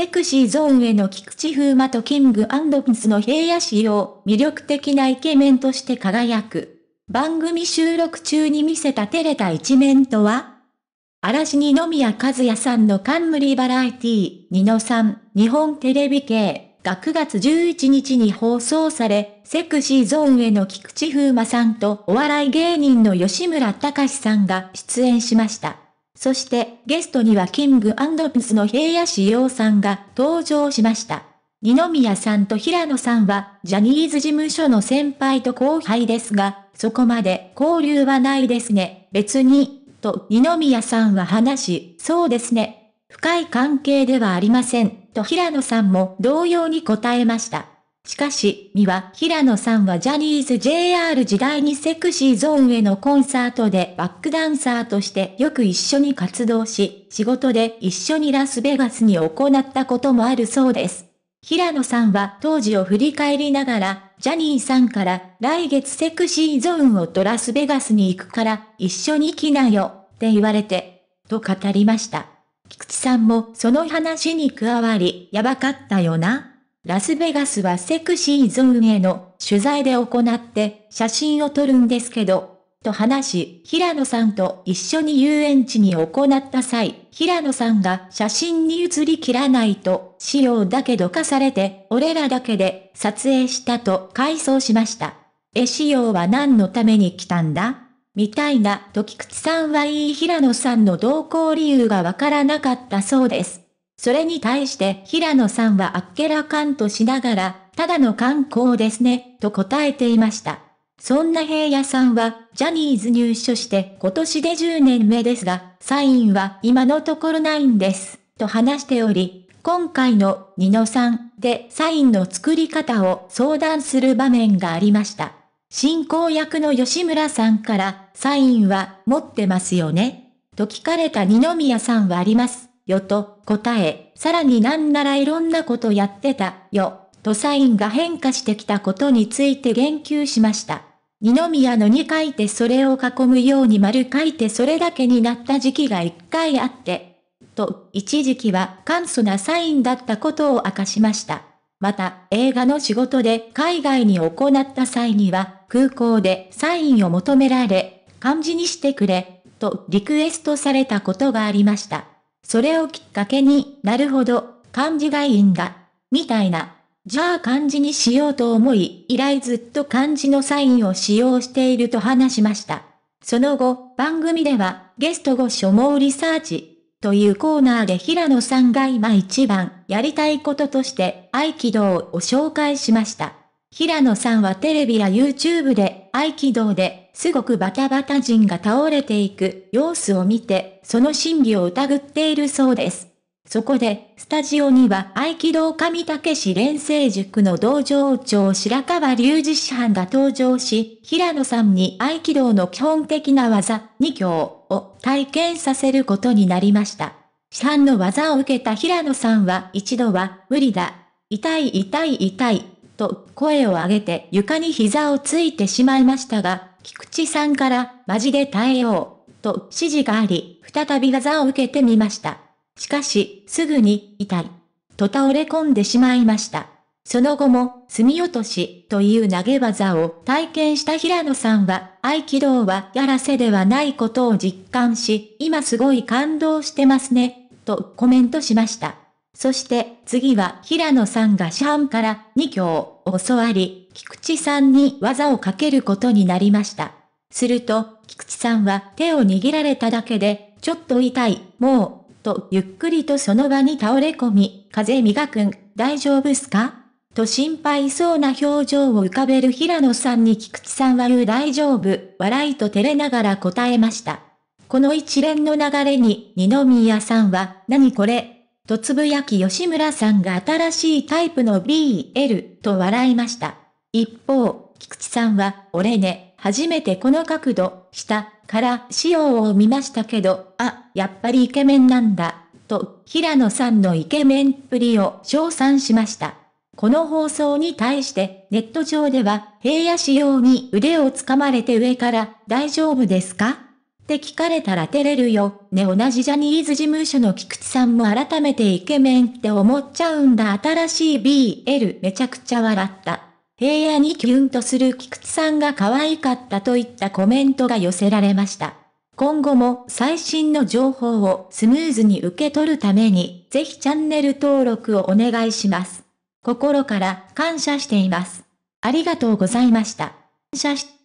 セクシーゾーンへの菊池風磨とキングピンスの平野仕様、魅力的なイケメンとして輝く。番組収録中に見せた照れた一面とは嵐二宮和也さんの冠バラエティー、二のさん、日本テレビ系が9月11日に放送され、セクシーゾーンへの菊池風磨さんとお笑い芸人の吉村隆さんが出演しました。そしてゲストにはキングピスの平野志耀さんが登場しました。二宮さんと平野さんはジャニーズ事務所の先輩と後輩ですが、そこまで交流はないですね。別に、と二宮さんは話し、そうですね。深い関係ではありません、と平野さんも同様に答えました。しかし、美は、平野さんはジャニーズ JR 時代にセクシーゾーンへのコンサートでバックダンサーとしてよく一緒に活動し、仕事で一緒にラスベガスに行ったこともあるそうです。平野さんは当時を振り返りながら、ジャニーさんから、来月セクシーゾーンをとラスベガスに行くから、一緒に来なよ、って言われて、と語りました。菊池さんもその話に加わり、やばかったよな。ラスベガスはセクシーゾーンへの取材で行って写真を撮るんですけど、と話し、平野さんと一緒に遊園地に行った際、平野さんが写真に写りきらないと、資料だけどかされて、俺らだけで撮影したと回想しました。え、仕様は何のために来たんだみたいな時菊さんはいい平野さんの同行理由がわからなかったそうです。それに対して平野さんはあっけらかんとしながら、ただの観光ですね、と答えていました。そんな平野さんは、ジャニーズ入所して今年で10年目ですが、サインは今のところないんです、と話しており、今回のニノさんでサインの作り方を相談する場面がありました。進行役の吉村さんから、サインは持ってますよねと聞かれた二宮さんはあります。よと答え、さらになんならいろんなことやってたよとサインが変化してきたことについて言及しました。二宮のに書いてそれを囲むように丸書いてそれだけになった時期が一回あって、と、一時期は簡素なサインだったことを明かしました。また、映画の仕事で海外に行った際には、空港でサインを求められ、漢字にしてくれ、とリクエストされたことがありました。それをきっかけになるほど、漢字がいいんだ。みたいな。じゃあ漢字にしようと思い、以来ずっと漢字のサインを使用していると話しました。その後、番組では、ゲストご所望リサーチ、というコーナーで平野さんが今一番やりたいこととして、合気道を紹介しました。平野さんはテレビや YouTube で、合気道ですごくバタバタ人が倒れていく様子を見て、その真偽を疑っているそうです。そこで、スタジオには合気道上武士連成塾の道場長白川隆二師範が登場し、平野さんに合気道の基本的な技、二行を体験させることになりました。師範の技を受けた平野さんは一度は、無理だ。痛い痛い痛い、と声を上げて床に膝をついてしまいましたが、菊池さんからマジで耐えよう、と指示があり、再び技を受けてみました。しかし、すぐに、痛い。と倒れ込んでしまいました。その後も、墨落とし、という投げ技を体験した平野さんは、合気道はやらせではないことを実感し、今すごい感動してますね、とコメントしました。そして、次は平野さんが市販から2教を教わり、菊池さんに技をかけることになりました。すると、菊池さんは手を握られただけで、ちょっと痛い、もう、とゆっくりとその場に倒れ込み、風磨くん、大丈夫すかと心配そうな表情を浮かべる平野さんに菊池さんは言う大丈夫、笑いと照れながら答えました。この一連の流れに二宮さんは、何これとつぶやき吉村さんが新しいタイプの BL と笑いました。一方、菊池さんは、俺ね、初めてこの角度、下、から仕様を見ましたけど、あ、やっぱりイケメンなんだ、と、平野さんのイケメンっぷりを称賛しました。この放送に対してネット上では平野仕様に腕をつかまれて上から大丈夫ですかって聞かれたら照れるよ。ね同じジャニーズ事務所の菊池さんも改めてイケメンって思っちゃうんだ新しい BL めちゃくちゃ笑った。平野にキュンとする菊池さんが可愛かったといったコメントが寄せられました。今後も最新の情報をスムーズに受け取るために、ぜひチャンネル登録をお願いします。心から感謝しています。ありがとうございました。感謝